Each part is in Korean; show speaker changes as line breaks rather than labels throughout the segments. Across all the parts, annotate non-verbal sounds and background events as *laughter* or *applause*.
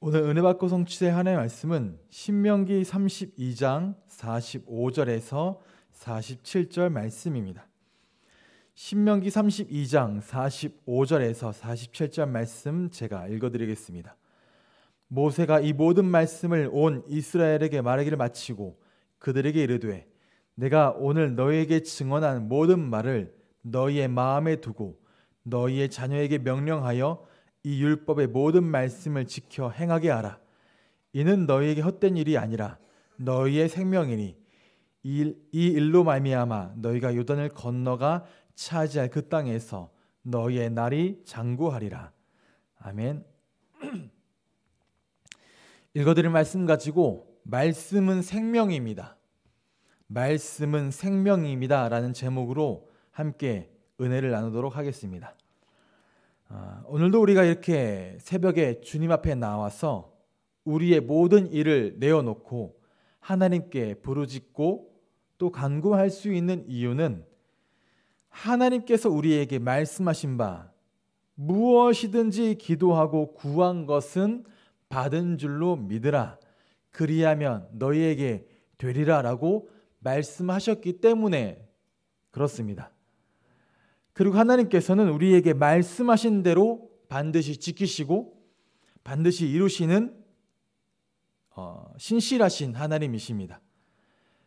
오늘 은혜 받고 성취의 하나님의 말씀은 신명기 32장 45절에서 47절 말씀입니다. 신명기 32장 45절에서 47절 말씀 제가 읽어드리겠습니다. 모세가 이 모든 말씀을 온 이스라엘에게 말하기를 마치고 그들에게 이르되 내가 오늘 너희에게 증언한 모든 말을 너희의 마음에 두고 너희의 자녀에게 명령하여 이 율법의 모든 말씀을 지켜 행하게 하라. 이는 너희에게 헛된 일이 아니라 너희의 생명이니 이, 이 일로 말미암아 너희가 요단을 건너가 차지할 그 땅에서 너희의 날이 장구하리라. 아멘. *clears throat* 읽어드릴 말씀 가지고 말씀은 생명입니다. 말씀은 생명입니다라는 제목으로 함께 은혜를 나누도록 하겠습니다. 아, 오늘도 우리가 이렇게 새벽에 주님 앞에 나와서 우리의 모든 일을 내어놓고 하나님께 부르짖고 또 간구할 수 있는 이유는 하나님께서 우리에게 말씀하신 바 무엇이든지 기도하고 구한 것은 받은 줄로 믿으라 그리하면 너희에게 되리라라고 말씀하셨기 때문에 그렇습니다. 그리고 하나님께서는 우리에게 말씀하신 대로 반드시 지키시고 반드시 이루시는 어, 신실하신 하나님이십니다.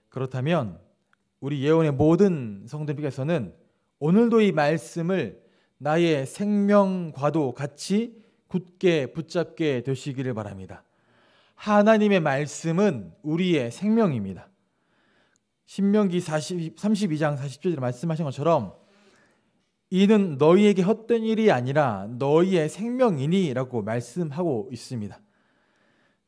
그렇다면 우리 예언의 모든 성도님께서는 오늘도 이 말씀을 나의 생명과도 같이 굳게 붙잡게 되시기를 바랍니다. 하나님의 말씀은 우리의 생명입니다. 신명기 40, 32장 40절에 말씀하신 것처럼 이는 너희에게 헛된 일이 아니라 너희의 생명이니라고 말씀하고 있습니다.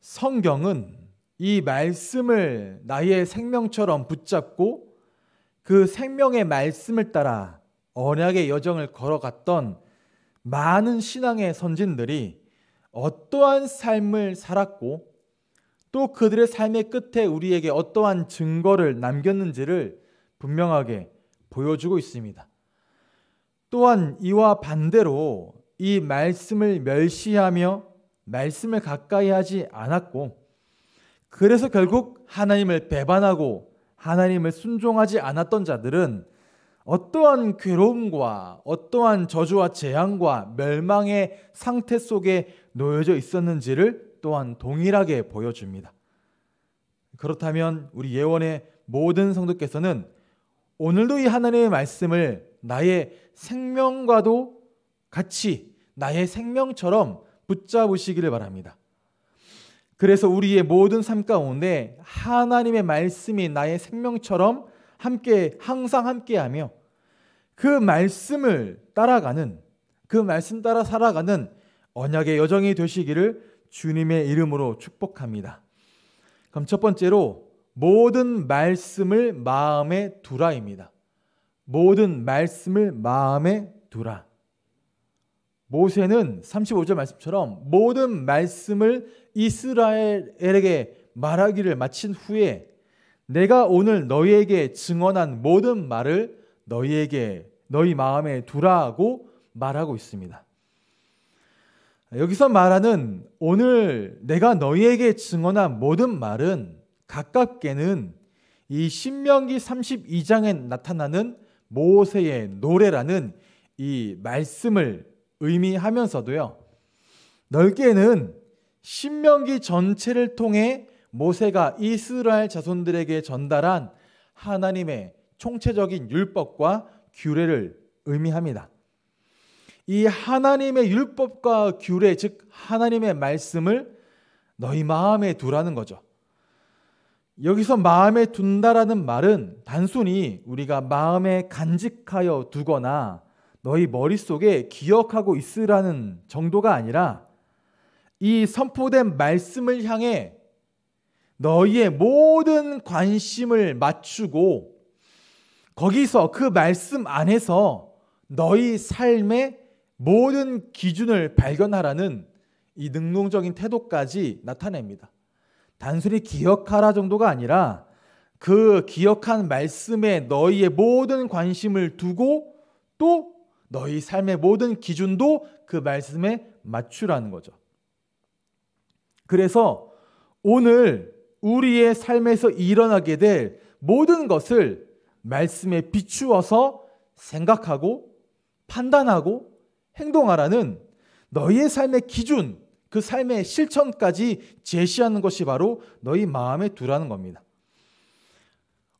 성경은 이 말씀을 나의 생명처럼 붙잡고 그 생명의 말씀을 따라 언약의 여정을 걸어갔던 많은 신앙의 선진들이 어떠한 삶을 살았고 또 그들의 삶의 끝에 우리에게 어떠한 증거를 남겼는지를 분명하게 보여주고 있습니다. 또한 이와 반대로 이 말씀을 멸시하며 말씀을 가까이 하지 않았고 그래서 결국 하나님을 배반하고 하나님을 순종하지 않았던 자들은 어떠한 괴로움과 어떠한 저주와 재앙과 멸망의 상태 속에 놓여져 있었는지를 또한 동일하게 보여줍니다. 그렇다면 우리 예원의 모든 성도께서는 오늘도 이 하나님의 말씀을 나의 생명과도 같이 나의 생명처럼 붙잡으시기를 바랍니다. 그래서 우리의 모든 삶 가운데 하나님의 말씀이 나의 생명처럼 함께 항상 함께하며 그 말씀을 따라가는 그 말씀 따라 살아가는 언약의 여정이 되시기를 주님의 이름으로 축복합니다. 그럼 첫 번째로 모든 말씀을 마음에 두라입니다. 모든 말씀을 마음에 두라. 모세는 35절 말씀처럼 모든 말씀을 이스라엘에게 말하기를 마친 후에 내가 오늘 너희에게 증언한 모든 말을 너희에게 너희 마음에 두라고 말하고 있습니다. 여기서 말하는 오늘 내가 너희에게 증언한 모든 말은 가깝게는 이 신명기 32장에 나타나는 모세의 노래라는 이 말씀을 의미하면서도요. 넓게는 신명기 전체를 통해 모세가 이스라엘 자손들에게 전달한 하나님의 총체적인 율법과 규례를 의미합니다. 이 하나님의 율법과 규례, 즉 하나님의 말씀을 너희 마음에 두라는 거죠. 여기서 마음에 둔다라는 말은 단순히 우리가 마음에 간직하여 두거나 너희 머릿속에 기억하고 있으라는 정도가 아니라 이 선포된 말씀을 향해 너희의 모든 관심을 맞추고 거기서 그 말씀 안에서 너희 삶의 모든 기준을 발견하라는 이 능동적인 태도까지 나타냅니다. 단순히 기억하라 정도가 아니라 그 기억한 말씀에 너희의 모든 관심을 두고 또 너희 삶의 모든 기준도 그 말씀에 맞추라는 거죠. 그래서 오늘 우리의 삶에서 일어나게 될 모든 것을 말씀에 비추어서 생각하고 판단하고 행동하라는 너희의 삶의 기준, 그 삶의 실천까지 제시하는 것이 바로 너희 마음에 두라는 겁니다.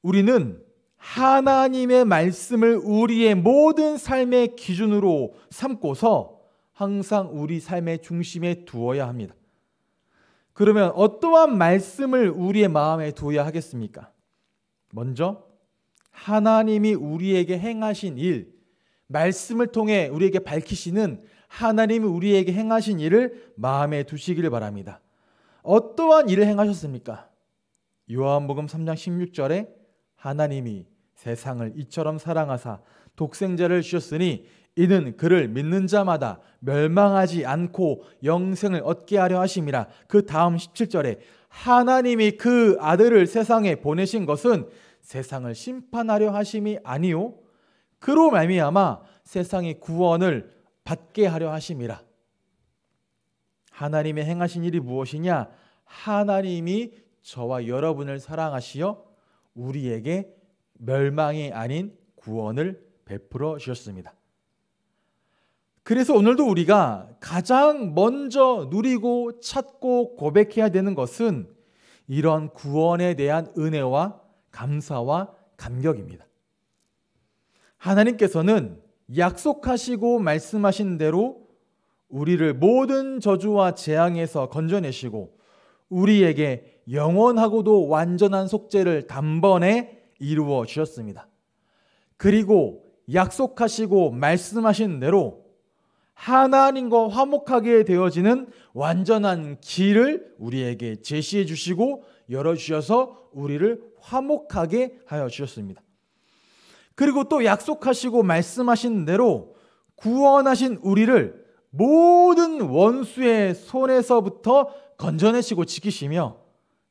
우리는 하나님의 말씀을 우리의 모든 삶의 기준으로 삼고서 항상 우리 삶의 중심에 두어야 합니다. 그러면 어떠한 말씀을 우리의 마음에 두어야 하겠습니까? 먼저 하나님이 우리에게 행하신 일, 말씀을 통해 우리에게 밝히시는 하나님이 우리에게 행하신 일을 마음에 두시기를 바랍니다. 어떠한 일을 행하셨습니까? 요한복음 3장 16절에 하나님이 세상을 이처럼 사랑하사 독생자를 주셨으니 이는 그를 믿는 자마다 멸망하지 않고 영생을 얻게 하려 하심이라. 그 다음 17절에 하나님이 그 아들을 세상에 보내신 것은 세상을 심판하려 하심이 아니요 그로 말미암아 세상의 구원을 받게 하려 하심이라. 하나님의 행하신 일이 무엇이냐? 하나님이 저와 여러분을 사랑하시어 우리에게 멸망이 아닌 구원을 베풀어 주셨습니다. 그래서 오늘도 우리가 가장 먼저 누리고 찾고 고백해야 되는 것은 이런 구원에 대한 은혜와 감사와 감격입니다. 하나님께서는 약속하시고 말씀하신 대로 우리를 모든 저주와 재앙에서 건져내시고 우리에게 영원하고도 완전한 속죄를 단번에 이루어 주셨습니다. 그리고 약속하시고 말씀하신 대로 하나님과 화목하게 되어지는 완전한 길을 우리에게 제시해 주시고 열어 주셔서 우리를 화목하게 하여 주셨습니다. 그리고 또 약속하시고 말씀하신 대로 구원하신 우리를 모든 원수의 손에서부터 건져내시고 지키시며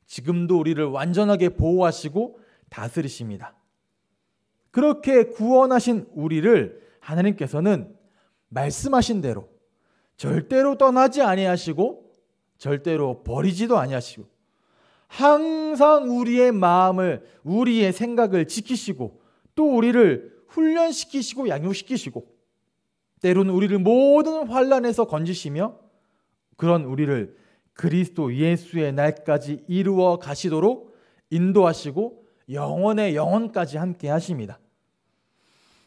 지금도 우리를 완전하게 보호하시고 다스리십니다. 그렇게 구원하신 우리를 하나님께서는 말씀하신 대로 절대로 떠나지 아니하시고 절대로 버리지도 아니하시고 항상 우리의 마음을 우리의 생각을 지키시고 또 우리를 훈련시키시고 양육시키시고 때로는 우리를 모든 환란에서 건지시며 그런 우리를 그리스도 예수의 날까지 이루어 가시도록 인도하시고 영원의 영원까지 함께 하십니다.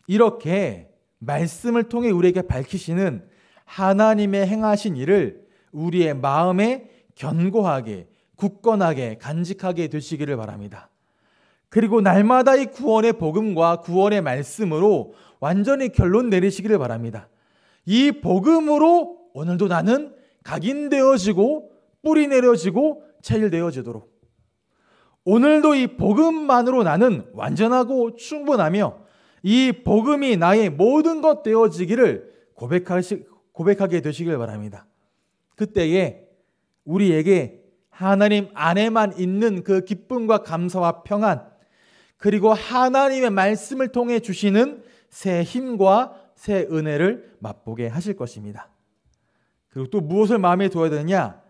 이렇게 말씀을 통해 우리에게 밝히시는 하나님의 행하신 일을 우리의 마음에 견고하게 굳건하게 간직하게 되시기를 바랍니다. 그리고 날마다 이 구원의 복음과 구원의 말씀으로 완전히 결론 내리시기를 바랍니다. 이 복음으로 오늘도 나는 각인되어지고 뿌리 내려지고 체일되어지도록 오늘도 이 복음만으로 나는 완전하고 충분하며 이 복음이 나의 모든 것 되어지기를 고백하시, 고백하게 되시길 바랍니다. 그때에 우리에게 하나님 안에만 있는 그 기쁨과 감사와 평안 그리고 하나님의 말씀을 통해 주시는 새 힘과 새 은혜를 맛보게 하실 것입니다. 그리고 또 무엇을 마음에 두어야 되느냐?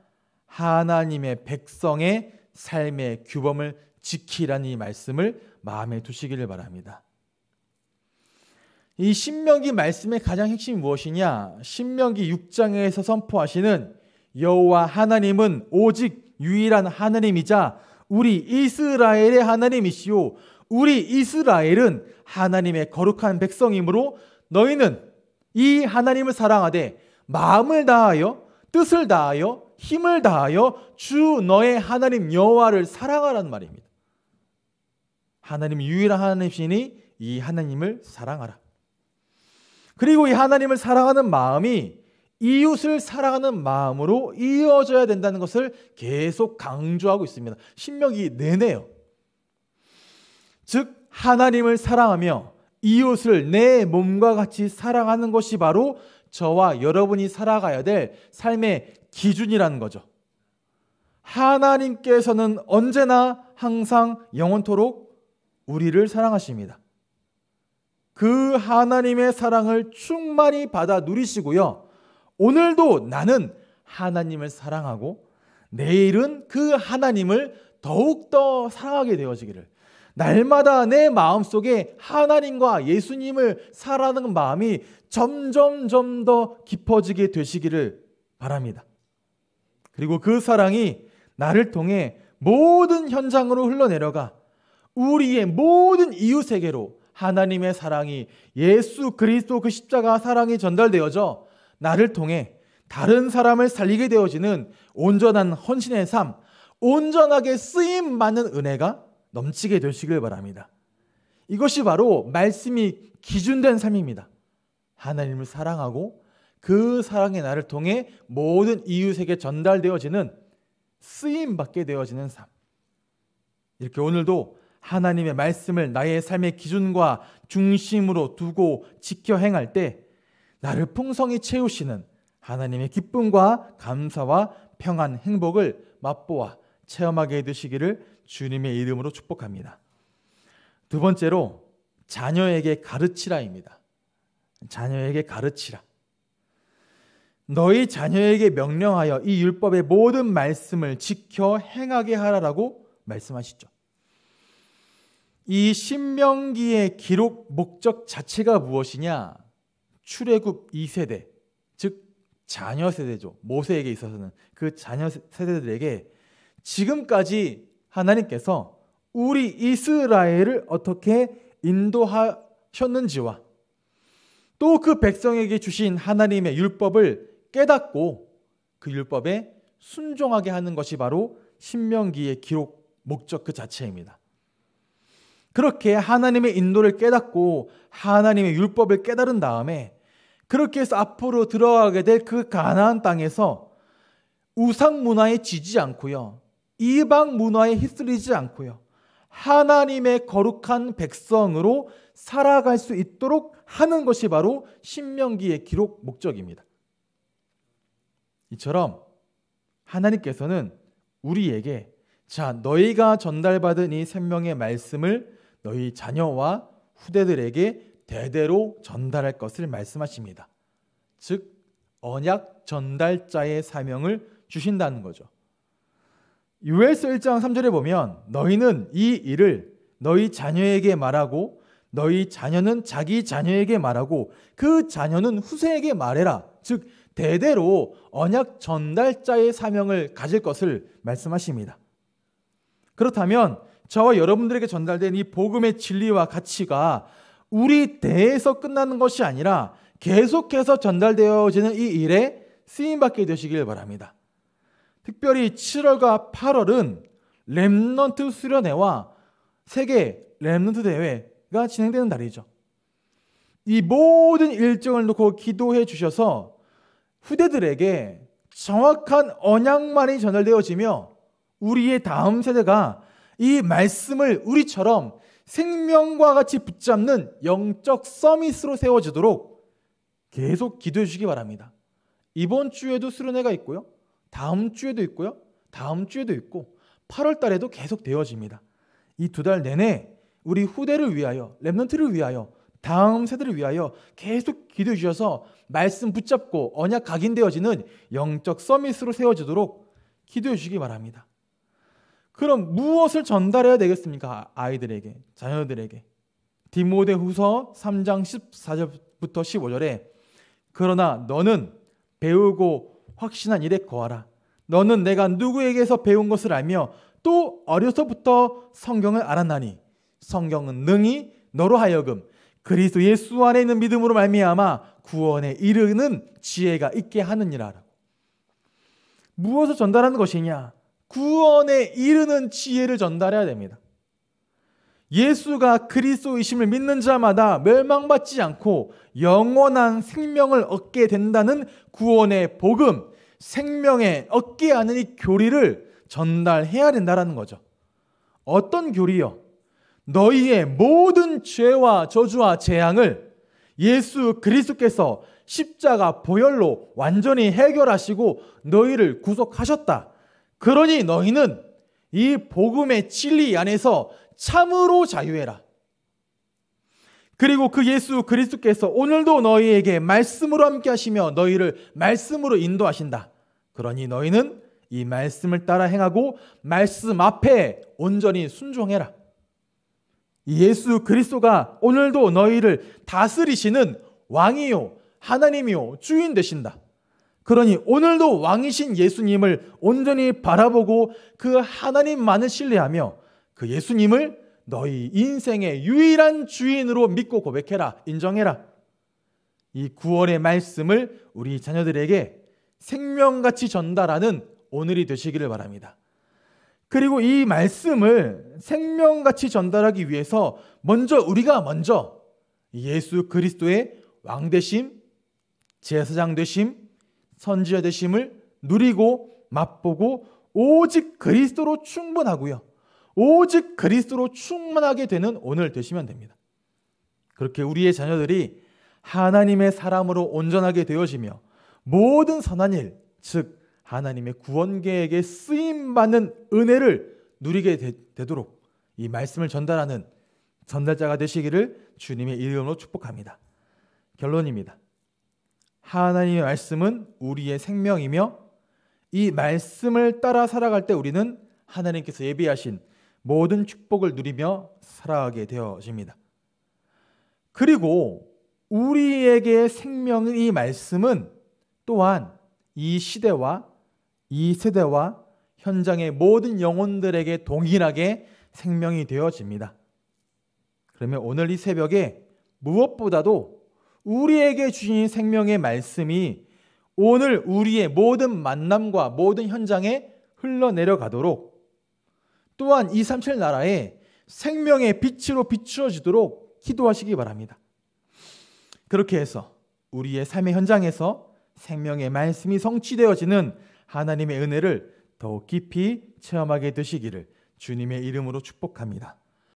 하나님의 백성의 삶의 규범을 지키라는 이 말씀을 마음에 두시기를 바랍니다. 이 신명기 말씀의 가장 핵심이 무엇이냐? 신명기 6장에서 선포하시는 여호와 하나님은 오직 유일한 하나님이자 우리 이스라엘의 하나님이시요 우리 이스라엘은 하나님의 거룩한 백성이므로 너희는 이 하나님을 사랑하되 마음을 다하여 뜻을 다하여 힘을 다하여 주 너의 하나님 여호와를 사랑하라는 말입니다. 하나님 유일한 하나님이시니 이 하나님을 사랑하라. 그리고 이 하나님을 사랑하는 마음이 이웃을 사랑하는 마음으로 이어져야 된다는 것을 계속 강조하고 있습니다. 신명기 내내요. 즉 하나님을 사랑하며 이웃을 내 몸과 같이 사랑하는 것이 바로 저와 여러분이 살아가야 될 삶의 기준이라는 거죠. 하나님께서는 언제나 항상 영원토록 우리를 사랑하십니다. 그 하나님의 사랑을 충만히 받아 누리시고요. 오늘도 나는 하나님을 사랑하고 내일은 그 하나님을 더욱더 사랑하게 되어지기를 날마다 내 마음속에 하나님과 예수님을 사랑하는 마음이 점점점 더 깊어지게 되시기를 바랍니다. 그리고 그 사랑이 나를 통해 모든 현장으로 흘러내려가 우리의 모든 이웃에게로 하나님의 사랑이 예수 그리스도 그 십자가 사랑이 전달되어져 나를 통해 다른 사람을 살리게 되어지는 온전한 헌신의 삶, 온전하게 쓰임 받는 은혜가 넘치게 되시길 바랍니다. 이것이 바로 말씀이 기준된 삶입니다. 하나님을 사랑하고 그 사랑의 나를 통해 모든 이웃에게 전달되어지는 쓰임 받게 되어지는 삶. 이렇게 오늘도 하나님의 말씀을 나의 삶의 기준과 중심으로 두고 지켜 행할 때 나를 풍성히 채우시는 하나님의 기쁨과 감사와 평안 행복을 맛보아 체험하게 되시기를 주님의 이름으로 축복합니다. 두 번째로 자녀에게 가르치라입니다. 자녀에게 가르치라. 너희 자녀에게 명령하여 이 율법의 모든 말씀을 지켜 행하게 하라라고 말씀하시죠. 이 신명기의 기록 목적 자체가 무엇이냐? 출애굽 2세대, 즉 자녀 세대죠. 모세에게 있어서는 그 자녀 세대들에게 지금까지 하나님께서 우리 이스라엘을 어떻게 인도하셨는지와 또 그 백성에게 주신 하나님의 율법을 깨닫고 그 율법에 순종하게 하는 것이 바로 신명기의 기록 목적 그 자체입니다. 그렇게 하나님의 인도를 깨닫고 하나님의 율법을 깨달은 다음에 그렇게 해서 앞으로 들어가게 될 그 가나안 땅에서 우상 문화에 지지 않고요. 이방 문화에 휩쓸리지 않고요. 하나님의 거룩한 백성으로 살아갈 수 있도록 하는 것이 바로 신명기의 기록 목적입니다. 이처럼 하나님께서는 우리에게 자 너희가 전달받은 이 생명의 말씀을 너희 자녀와 후대들에게 대대로 전달할 것을 말씀하십니다. 즉 언약 전달자의 사명을 주신다는 거죠. 유엘서 1장 3절에 보면 너희는 이 일을 너희 자녀에게 말하고 너희 자녀는 자기 자녀에게 말하고 그 자녀는 후세에게 말해라. 즉 대대로 언약 전달자의 사명을 가질 것을 말씀하십니다. 그렇다면 저와 여러분들에게 전달된 이 복음의 진리와 가치가 우리 대에서 끝나는 것이 아니라 계속해서 전달되어지는 이 일에 쓰임받게 되시길 바랍니다. 특별히 7월과 8월은 랩넌트 수련회와 세계 랩넌트 대회가 진행되는 날이죠. 이 모든 일정을 놓고 기도해 주셔서 후대들에게 정확한 언양만이 전달되어지며 우리의 다음 세대가 이 말씀을 우리처럼 생명과 같이 붙잡는 영적 서밋으로 세워지도록 계속 기도해 주시기 바랍니다. 이번 주에도 수련회가 있고요. 다음 주에도 있고요. 다음 주에도 있고 8월 달에도 계속 되어집니다. 이 두 달 내내 우리 후대를 위하여 렘넌트를 위하여 다음 세대를 위하여 계속 기도해 주셔서 말씀 붙잡고 언약 각인되어지는 영적 서밋으로 세워지도록 기도해 주시기 바랍니다. 그럼 무엇을 전달해야 되겠습니까? 아이들에게, 자녀들에게. 디모데 후서 3장 14절부터 15절에 그러나 너는 배우고 확신한 일에 거하라. 너는 내가 누구에게서 배운 것을 알며 또 어려서부터 성경을 알았나니 성경은 능히 너로 하여금 그리스도 예수 안에 있는 믿음으로 말미암아 구원에 이르는 지혜가 있게 하느니라. 무엇을 전달하는 것이냐? 구원에 이르는 지혜를 전달해야 됩니다. 예수가 그리스도이심을 믿는 자마다 멸망받지 않고 영원한 생명을 얻게 된다는 구원의 복음, 생명에 얻게 하는 이 교리를 전달해야 된다라는 거죠. 어떤 교리요? 너희의 모든 죄와 저주와 재앙을 예수 그리스도께서 십자가 보혈로 완전히 해결하시고 너희를 구속하셨다. 그러니 너희는 이 복음의 진리 안에서 참으로 자유해라. 그리고 그 예수 그리스도께서 오늘도 너희에게 말씀으로 함께 하시며 너희를 말씀으로 인도하신다. 그러니 너희는 이 말씀을 따라 행하고 말씀 앞에 온전히 순종해라. 예수 그리스도가 오늘도 너희를 다스리시는 왕이요 하나님이요 주인 되신다. 그러니 오늘도 왕이신 예수님을 온전히 바라보고 그 하나님만을 신뢰하며 그 예수님을 너희 인생의 유일한 주인으로 믿고 고백해라, 인정해라. 이 9월의 말씀을 우리 자녀들에게 생명같이 전달하는 오늘이 되시기를 바랍니다. 그리고 이 말씀을 생명같이 전달하기 위해서 먼저 우리가 먼저 예수 그리스도의 왕 대심, 제사장 대심, 선지자 대심을 누리고 맛보고 오직 그리스도로 충분하고요. 오직 그리스도로 충만하게 되는 오늘 되시면 됩니다. 그렇게 우리의 자녀들이 하나님의 사람으로 온전하게 되어지며 모든 선한 일, 즉 하나님의 구원 계획에 쓰임 받는 은혜를 누리게 되, 도록이 말씀을 전달하는 전달자가 되시기를 주님의 이름으로 축복합니다. 결론입니다. 하나님의 말씀은 우리의 생명이며 이 말씀을 따라 살아갈 때 우리는 하나님께서 예비하신 모든 축복을 누리며 살아가게 되어집니다. 그리고 우리에게 생명의 말씀은 또한 이 시대와 이 세대와 현장의 모든 영혼들에게 동일하게 생명이 되어집니다. 그러면 오늘 이 새벽에 무엇보다도 우리에게 주신 생명의 말씀이 오늘 우리의 모든 만남과 모든 현장에 흘러내려가도록 또한 이3 7 나라에 생명의 빛으로 비추어지도록 기도하시기 바랍니다. 그렇게 해서 우리의 삶의 현장에서 생명의 말씀이 성취되어지는 하나님의 은혜를 더욱 깊이 체험하게 되시기를 주님의 이름으로 축복합니다.